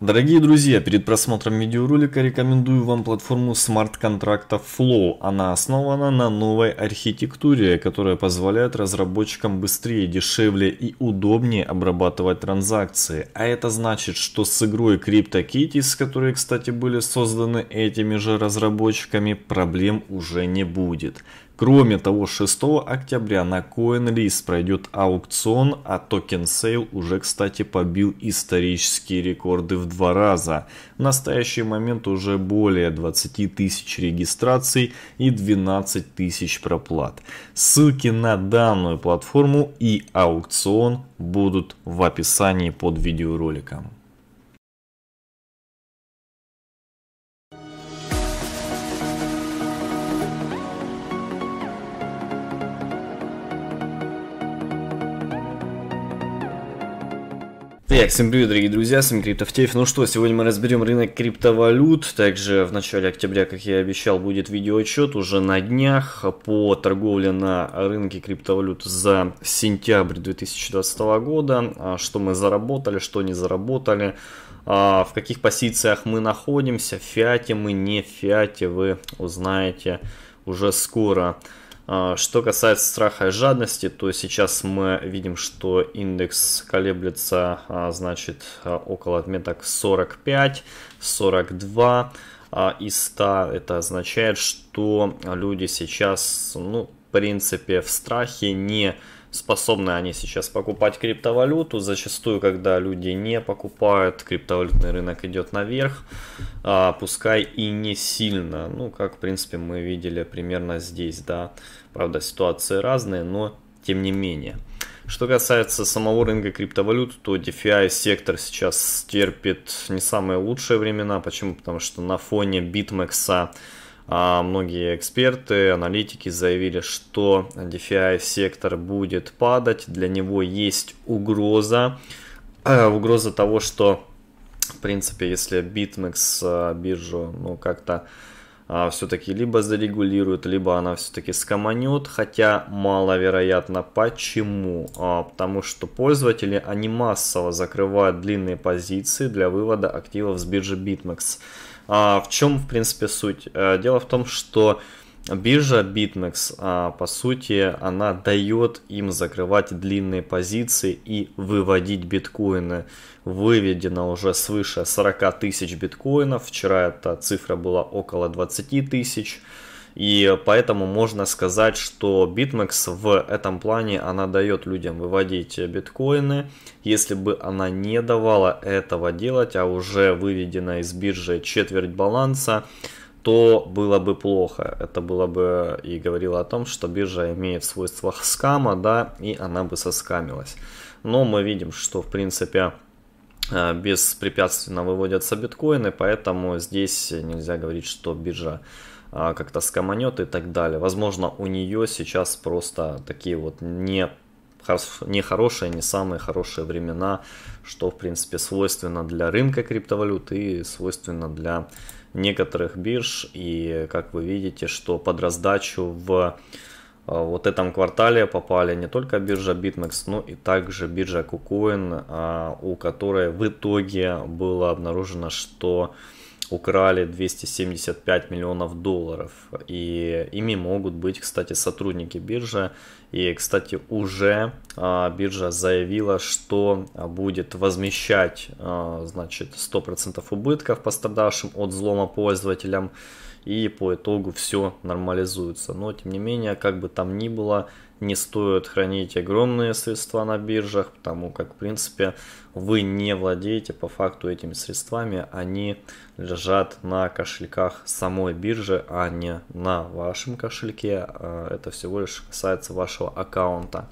Дорогие друзья, перед просмотром видеоролика рекомендую вам платформу смарт-контракта Flow. Она основана на новой архитектуре, которая позволяет разработчикам быстрее, дешевле и удобнее обрабатывать транзакции. А это значит, что с игрой CryptoKitties, которые, кстати, были созданы этими же разработчиками, проблем уже не будет. Кроме того, 6 октября на CoinList пройдет аукцион, а токен сейл уже, кстати, побил исторические рекорды в два раза. В настоящий момент уже более 20 тысяч регистраций и 12 тысяч проплат. Ссылки на данную платформу и аукцион будут в описании под видеороликом. Эй, всем привет, дорогие друзья, с вами Криптофтеф. Ну что, сегодня мы разберем рынок криптовалют. Также в начале октября, как я и обещал, будет видеоотчет уже на днях по торговле на рынке криптовалют за сентябрь 2020 года. А что мы заработали, что не заработали, а в каких позициях мы находимся, в фиате мы, не в фиате, вы узнаете уже скоро. А, что касается страха и жадности, то сейчас мы видим, что индекс колеблется, а, значит, а, около отметок 45, 42 и 100. Это означает, что люди сейчас, ну, в принципе, в страхе не способны они сейчас покупать криптовалюту. Зачастую, когда люди не покупают, криптовалютный рынок идет наверх, а, пускай и не сильно. Ну, как, в принципе, мы видели примерно здесь, да. Правда, ситуации разные, но тем не менее. Что касается самого рынка криптовалют, то DeFi сектор сейчас терпит не самые лучшие времена. Почему? Потому что на фоне BitMEX а, многие эксперты, аналитики заявили, что DeFi сектор будет падать, для него есть угроза, э, угроза того, что в принципе, если BitMEX э, биржу, ну, как-то а, все-таки либо зарегулирует, либо она все-таки скоманет, хотя маловероятно. Почему? А, потому что пользователи, они массово закрывают длинные позиции для вывода активов с биржи BitMEX. А, в чем, в принципе, суть? Э, дело в том, что Биржа Bitmex, а, по сути, она дает им закрывать длинные позиции и выводить биткоины. Выведено уже свыше 40 тысяч биткоинов. Вчера эта цифра была около 20 тысяч. И поэтому можно сказать, что BitMEX в этом плане она дает людям выводить биткоины. Если бы она не давала этого делать, а уже выведена из биржи четверть баланса, то было бы плохо. Это было бы и говорило о том, что биржа имеет свойства скама, да, и она бы соскамилась. Но мы видим, что в принципе э, беспрепятственно выводятся биткоины, поэтому здесь нельзя говорить, что биржа э, как-то скоманет и так далее. Возможно, у нее сейчас просто такие вот не не хорошие, не самые хорошие времена, что в принципе свойственно для рынка криптовалют и свойственно для некоторых бирж. И как вы видите, что под раздачу в э, вот этом квартале попали не только биржа BitMEX, но и также биржа KuCoin, э, у которой в итоге было обнаружено, что украли 275 миллионов долларов. И ими могут быть, кстати, сотрудники биржи. И, кстати, уже а, биржа заявила, что будет возмещать а, значит, 100% убытков пострадавшим от взлома пользователям. И по итогу все нормализуется. Но, тем не менее, как бы там ни было, не стоит хранить огромные средства на биржах, потому как, в принципе, вы не владеете по факту этими средствами, они лежат на кошельках самой биржи, а не на вашем кошельке. А, это всего лишь касается вашего аккаунта.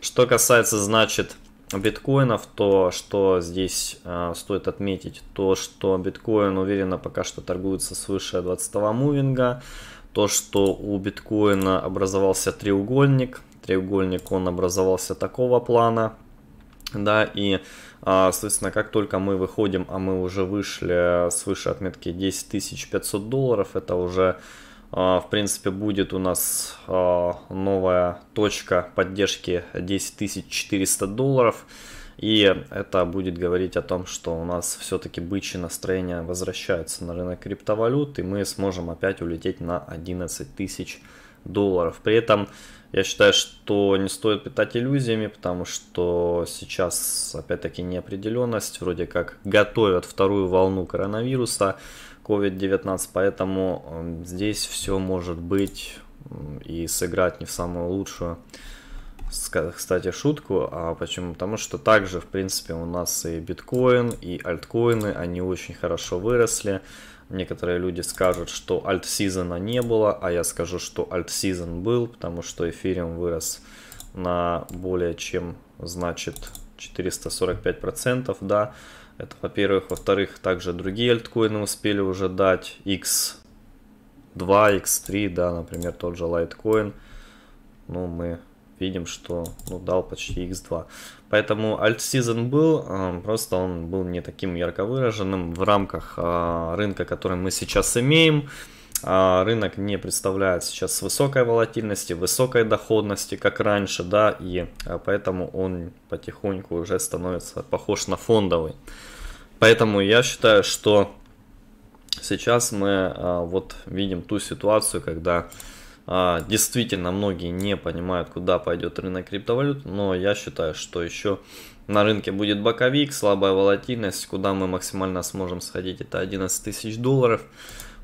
Что касается, значит, биткоинов, то что здесь а, стоит отметить, то что биткоин уверенно пока что торгуется свыше 20 мувинга, то, что у биткоина образовался треугольник. Треугольник, он образовался такого плана. Да, и, а, соответственно, как только мы выходим, а мы уже вышли свыше отметки 10 500 долларов, это уже, а, в принципе, будет у нас а, новая точка поддержки 10 400 долларов. И это будет говорить о том, что у нас все-таки бычьи настроения возвращаются на рынок криптовалют, и мы сможем опять улететь на 11 тысяч долларов. При этом я считаю, что не стоит питать иллюзиями, потому что сейчас опять-таки неопределенность, вроде как готовят вторую волну коронавируса COVID-19, поэтому здесь все может быть и сыграть не в самую лучшую кстати, шутку. А почему? Потому что также, в принципе, у нас и биткоин, и альткоины, они очень хорошо выросли. Некоторые люди скажут, что альт не было, а я скажу, что альт был, потому что эфириум вырос на более чем, значит, 445%, да. Это, во-первых. Во-вторых, также другие альткоины успели уже дать X2, X3, да, например, тот же Litecoin. Ну, мы видим, что ну, дал почти x2. Поэтому alt season был, а, просто он был не таким ярко выраженным в рамках а, рынка, который мы сейчас имеем. А, рынок не представляет сейчас высокой волатильности, высокой доходности, как раньше, да, и поэтому он потихоньку уже становится похож на фондовый. Поэтому я считаю, что сейчас мы вот видим ту ситуацию, когда а, действительно, многие не понимают, куда пойдет рынок криптовалют, но я считаю, что еще на рынке будет боковик, слабая волатильность, куда мы максимально сможем сходить, это 11 тысяч долларов.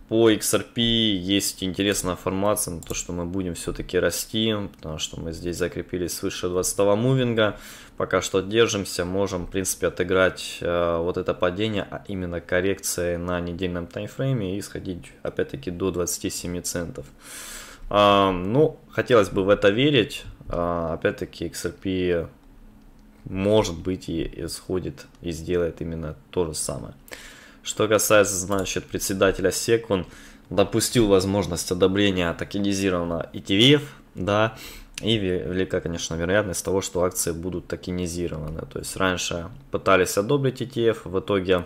По XRP есть интересная формация, то что мы будем все-таки расти, потому что мы здесь закрепились свыше 20 мувинга, пока что держимся, можем в принципе отыграть э, вот это падение, а именно коррекция на недельном таймфрейме и сходить опять-таки до 27 центов. А, ну, хотелось бы в это верить. А, опять-таки, XRP может быть и исходит и сделает именно то же самое. Что касается, значит, председателя SEC, он допустил возможность одобрения токенизированного ETF, да, и велика, конечно, вероятность того, что акции будут токенизированы. То есть раньше пытались одобрить ETF, в итоге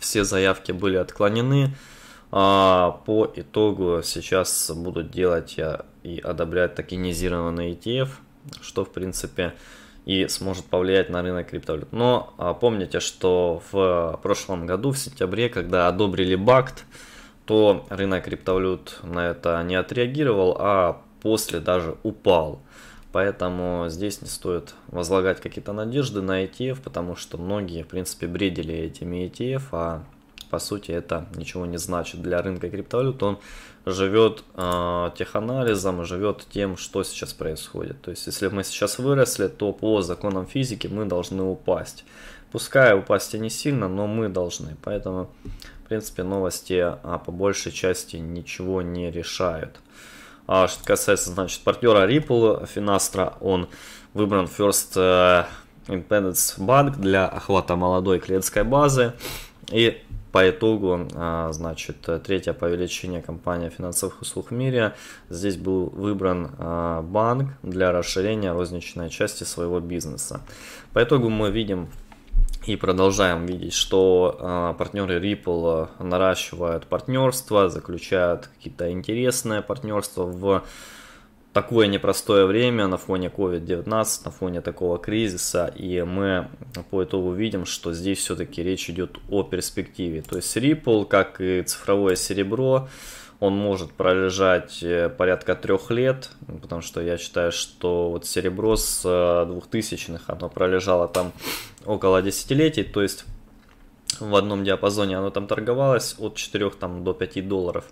все заявки были отклонены, а, по итогу сейчас будут делать э, и одобрять токенизированный ETF, что в принципе и сможет повлиять на рынок криптовалют. Но а, помните, что в прошлом году, в сентябре, когда одобрили БАКТ, то рынок криптовалют на это не отреагировал, а после даже упал. Поэтому здесь не стоит возлагать какие-то надежды на ETF, потому что многие, в принципе, бредили этими ETF, а по сути это ничего не значит для рынка криптовалют. Он живет э, теханализом, живет тем, что сейчас происходит. То есть если мы сейчас выросли, то по законам физики мы должны упасть. Пускай упасть и не сильно, но мы должны. Поэтому, в принципе, новости а, по большей части ничего не решают. А что касается, значит, партнера Ripple, Finastra, он выбран First э, Independence Bank для охвата молодой клиентской базы. И по итогу, а, значит, третья по величине компания финансовых услуг в мире. Здесь был выбран а, банк для расширения розничной части своего бизнеса. По итогу мы видим и продолжаем видеть, что а, партнеры Ripple наращивают партнерство, заключают какие-то интересные партнерства в такое непростое время на фоне COVID-19, на фоне такого кризиса, и мы по итогу видим, что здесь все-таки речь идет о перспективе. То есть Ripple, как и цифровое серебро, он может пролежать э, порядка трех лет, потому что я считаю, что вот серебро с 2000-х, э, оно пролежало там около десятилетий, то есть в одном диапазоне оно там торговалось от 4 там, до 5 долларов.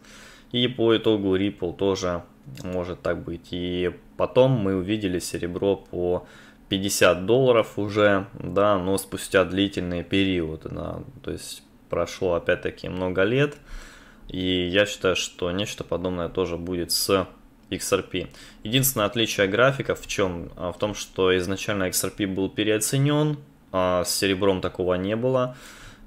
И по итогу Ripple тоже может так быть. И потом мы увидели серебро по 50 долларов уже, да, но спустя длительные периоды, да, то есть прошло опять-таки много лет, и я считаю, что нечто подобное тоже будет с XRP. Единственное отличие графиков в чем? А, в том, что изначально XRP был переоценен, а с серебром такого не было.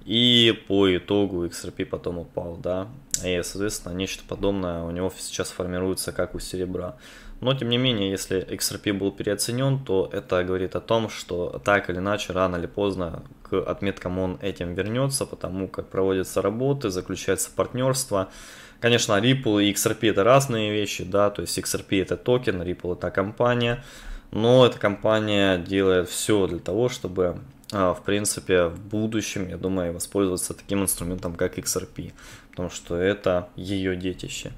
И по итогу XRP потом упал, да. И, соответственно, нечто подобное у него сейчас формируется как у серебра. Но, тем не менее, если XRP был переоценен, то это говорит о том, что так или иначе, рано или поздно к отметкам он этим вернется, потому как проводятся работы, заключается партнерство. Конечно, Ripple и XRP это разные вещи, да, то есть XRP это токен, Ripple это компания, но эта компания делает все для того, чтобы а, в принципе, в будущем, я думаю, воспользоваться таким инструментом, как XRP, потому что это ее детище.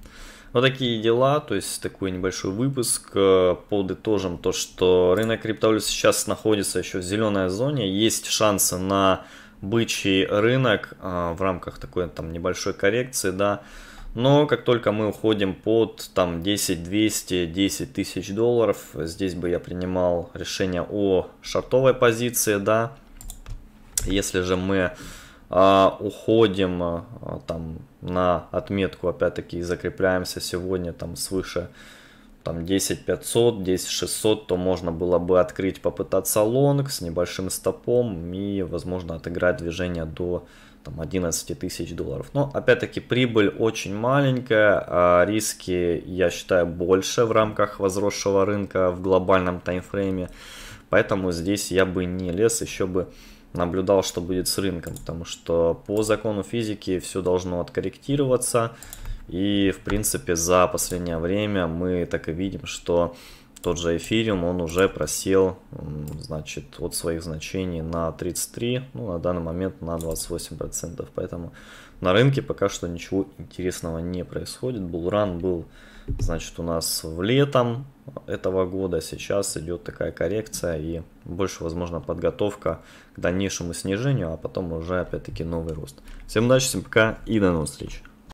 Вот такие дела, то есть такой небольшой выпуск. Э, Подытожим то, что рынок криптовалют сейчас находится еще в зеленой зоне, есть шансы на бычий рынок э, в рамках такой там небольшой коррекции, да, но как только мы уходим под там 10 200, 10 тысяч долларов, здесь бы я принимал решение о шартовой позиции, да, если же мы а, уходим а, там на отметку, опять-таки, и закрепляемся сегодня там свыше там 10 500, 10 600, то можно было бы открыть, попытаться лонг с небольшим стопом и, возможно, отыграть движение до там, 11 тысяч долларов. Но, опять-таки, прибыль очень маленькая, а риски, я считаю, больше в рамках возросшего рынка в глобальном таймфрейме. Поэтому здесь я бы не лез, еще бы наблюдал, что будет с рынком, потому что по закону физики все должно откорректироваться. И, в принципе, за последнее время мы так и видим, что тот же эфириум, он уже просел, значит, от своих значений на 33, ну, на данный момент на 28%. Поэтому на рынке пока что ничего интересного не происходит. Булран был, значит, у нас в летом этого года, сейчас идет такая коррекция и больше, возможно, подготовка к дальнейшему снижению, а потом уже, опять-таки, новый рост. Всем удачи, всем пока и до новых встреч!